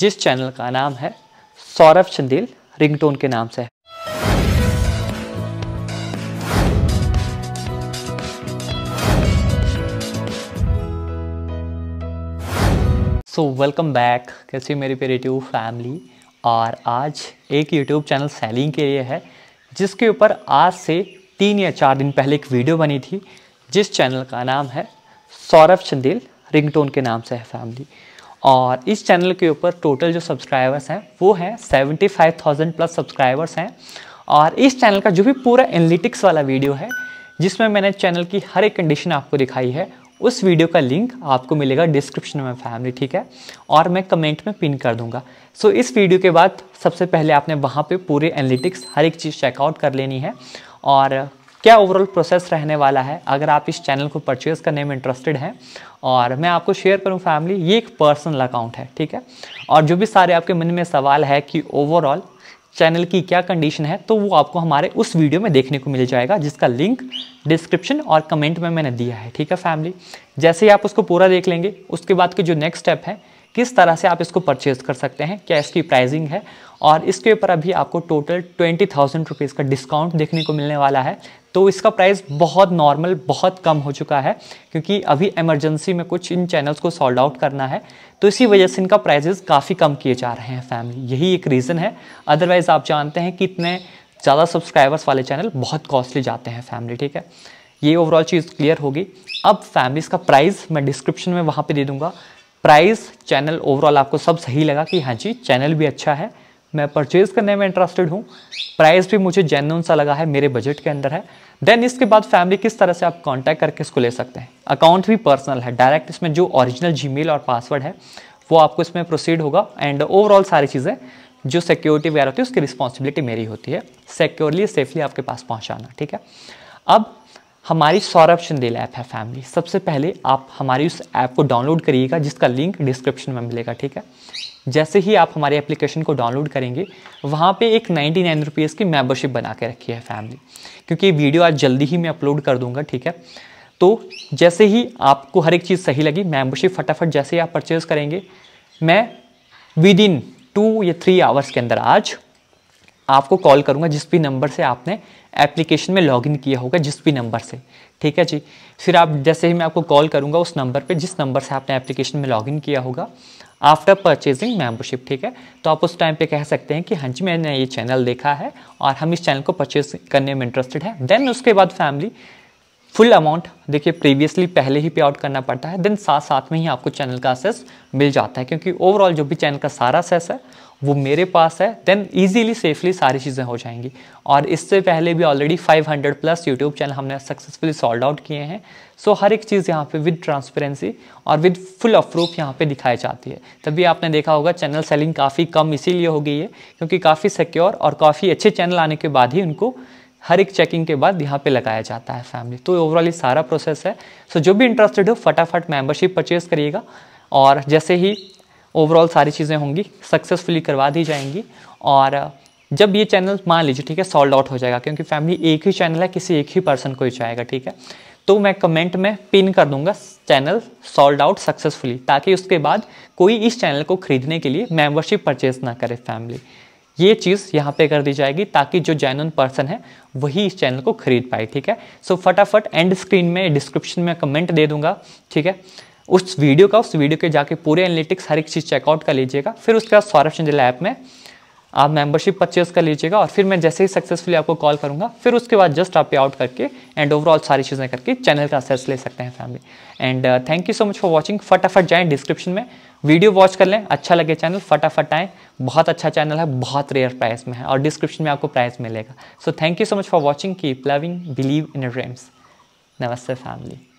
जिस चैनल का नाम है सौरभ चंदील रिंगटोन के नाम से है सो वेलकम बैक कैसी मेरी पेरेटिव फैमिली और आज एक यूट्यूब चैनल सेलिंग के लिए है जिसके ऊपर आज से तीन या चार दिन पहले एक वीडियो बनी थी जिस चैनल का नाम है सौरभ चंदील रिंगटोन के नाम से है फैमिली और इस चैनल के ऊपर टोटल जो सब्सक्राइबर्स हैं वो हैं 75,000 प्लस सब्सक्राइबर्स हैं और इस चैनल का जो भी पूरा एनालिटिक्स वाला वीडियो है जिसमें मैंने चैनल की हर एक कंडीशन आपको दिखाई है उस वीडियो का लिंक आपको मिलेगा डिस्क्रिप्शन में फैमिली ठीक है और मैं कमेंट में पिन कर दूंगा सो इस वीडियो के बाद सबसे पहले आपने वहाँ पर पूरे एनालिटिक्स हर एक चीज़ चेकआउट कर लेनी है और क्या ओवरऑल प्रोसेस रहने वाला है अगर आप इस चैनल को परचेज़ करने में इंटरेस्टेड हैं और मैं आपको शेयर करूं फैमिली ये एक पर्सनल अकाउंट है ठीक है और जो भी सारे आपके मन में सवाल है कि ओवरऑल चैनल की क्या कंडीशन है तो वो आपको हमारे उस वीडियो में देखने को मिल जाएगा जिसका लिंक डिस्क्रिप्शन और कमेंट में मैंने दिया है ठीक है फैमिली जैसे ही आप उसको पूरा देख लेंगे उसके बाद के जो नेक्स्ट स्टेप है किस तरह से आप इसको परचेज़ कर सकते हैं क्या इसकी प्राइसिंग है और इसके ऊपर अभी आपको टोटल ट्वेंटी थाउजेंड रुपीज़ का डिस्काउंट देखने को मिलने वाला है तो इसका प्राइस बहुत नॉर्मल बहुत कम हो चुका है क्योंकि अभी इमरजेंसी में कुछ इन चैनल्स को सॉल्ड आउट करना है तो इसी वजह से इनका प्राइजेस काफ़ी कम किए जा रहे हैं फैमिली यही एक रीज़न है अदरवाइज़ आप जानते हैं कि इतने ज़्यादा सब्सक्राइबर्स वाले चैनल बहुत कॉस्टली जाते हैं फैमिली ठीक है ये ओवरऑल चीज़ क्लियर होगी अब फैमिलीज़ का प्राइस मैं डिस्क्रिप्शन में वहाँ पे दे दूँगा प्राइस चैनल ओवरऑल आपको सब सही लगा कि हाँ जी चैनल भी अच्छा है मैं परचेज़ करने में इंटरेस्टेड हूँ प्राइस भी मुझे जेन्यून सा लगा है मेरे बजट के अंदर है देन इसके बाद फैमिली किस तरह से आप कांटेक्ट करके इसको ले सकते हैं अकाउंट भी पर्सनल है डायरेक्ट इसमें जो ओरिजिनल जीमेल और पासवर्ड है वो आपको इसमें प्रोसीड होगा एंड ओवरऑल सारी चीज़ें जो सिक्योरिटी वगैरह होती है उसकी रिस्पॉन्सिबिलिटी मेरी होती है सिक्योरली सेफली आपके पास पहुँचाना ठीक है अब हमारी सौरभ शिंदेल ऐप है फैमिली सबसे पहले आप हमारी उस ऐप को डाउनलोड करिएगा जिसका लिंक डिस्क्रिप्शन में मिलेगा ठीक है जैसे ही आप हमारे एप्लीकेशन को डाउनलोड करेंगे वहाँ पे एक नाइन्टी नाइन रुपीज़ की मेंबरशिप बना के रखी है फैमिली क्योंकि ये वीडियो आज जल्दी ही मैं अपलोड कर दूंगा ठीक है तो जैसे ही आपको हर एक चीज़ सही लगी मेम्बरशिप फटाफट जैसे ही आप परचेज़ करेंगे मैं विद इन टू या थ्री आवर्स के अंदर आज आपको कॉल करूँगा जिस भी नंबर से आपने एप्लीकेशन में लॉगिन किया होगा जिस भी नंबर से ठीक है जी फिर आप जैसे ही मैं आपको कॉल करूँगा उस नंबर पर जिस नंबर से आपने एप्लीकेशन में लॉगिन किया होगा आफ्टर परचेजिंग मेम्बरशिप ठीक है तो आप उस टाइम पे कह सकते हैं कि हाँ जी मैंने ये चैनल देखा है और हम इस चैनल को परचेज करने में इंटरेस्टेड है देन उसके बाद फैमिली फुल अमाउंट देखिए प्रीवियसली पहले ही पे आउट करना पड़ता है देन साथ साथ में ही आपको चैनल का सेस मिल जाता है क्योंकि ओवरऑल जो भी चैनल का सारा सेस है वो मेरे पास है देन ईजीली सेफली सारी चीज़ें हो जाएंगी और इससे पहले भी ऑलरेडी 500 प्लस यूट्यूब चैनल हमने सक्सेसफुली सॉल्ड आउट किए हैं सो हर एक चीज़ यहाँ पे विद ट्रांसपेरेंसी और विद फुल अप्रूफ यहाँ पे दिखाई जाती है तभी आपने देखा होगा चैनल सेलिंग काफ़ी कम इसीलिए हो गई है क्योंकि काफ़ी सिक्योर और काफ़ी अच्छे चैनल आने के बाद ही उनको हर एक चेकिंग के बाद यहाँ पे लगाया जाता है फैमिली तो ओवरऑल ये सारा प्रोसेस है सो so, जो भी इंटरेस्टेड हो फटाफट मेंबरशिप परचेज करिएगा और जैसे ही ओवरऑल सारी चीज़ें होंगी सक्सेसफुली करवा दी जाएंगी और जब ये चैनल मान लीजिए ठीक है सॉल्ड आउट हो जाएगा क्योंकि फैमिली एक ही चैनल है किसी एक ही पर्सन को ही चाहेगा ठीक है तो मैं कमेंट में पिन कर दूंगा चैनल सॉल्ड आउट सक्सेसफुली ताकि उसके बाद कोई इस चैनल को खरीदने के लिए मेंबरशिप परचेज ना करे फैमिली ये चीज़ यहाँ पे कर दी जाएगी ताकि जो जैनन पर्सन है वही इस चैनल को खरीद पाए ठीक है सो so, फटाफट एंड स्क्रीन में डिस्क्रिप्शन में कमेंट दे दूंगा ठीक है उस वीडियो का उस वीडियो के जाके पूरे एनालिटिक्स हर एक चीज़ चेकआउट कर लीजिएगा फिर उसके बाद सौरभ चंदेला ऐप में आप मेंबरशिप परचेज कर लीजिएगा और फिर मैं जैसे ही सक्सेसफुली आपको कॉल करूँगा फिर उसके बाद जस्ट आप पे आउट करके एंड ओवरऑल सारी चीज़ें करके चैनल का असेस ले सकते हैं family and thank you so much for watching फटाफट जाएँ डिस्क्रिप्शन में वीडियो वॉच कर लें अच्छा लगे चैनल फटाफट आएँ बहुत अच्छा चैनल है बहुत रेयर प्राइस में है और डिस्क्रिप्शन में आपको प्राइस मिलेगा so thank you so much for watching keep loving believe in dreams नमस्ते फैमिली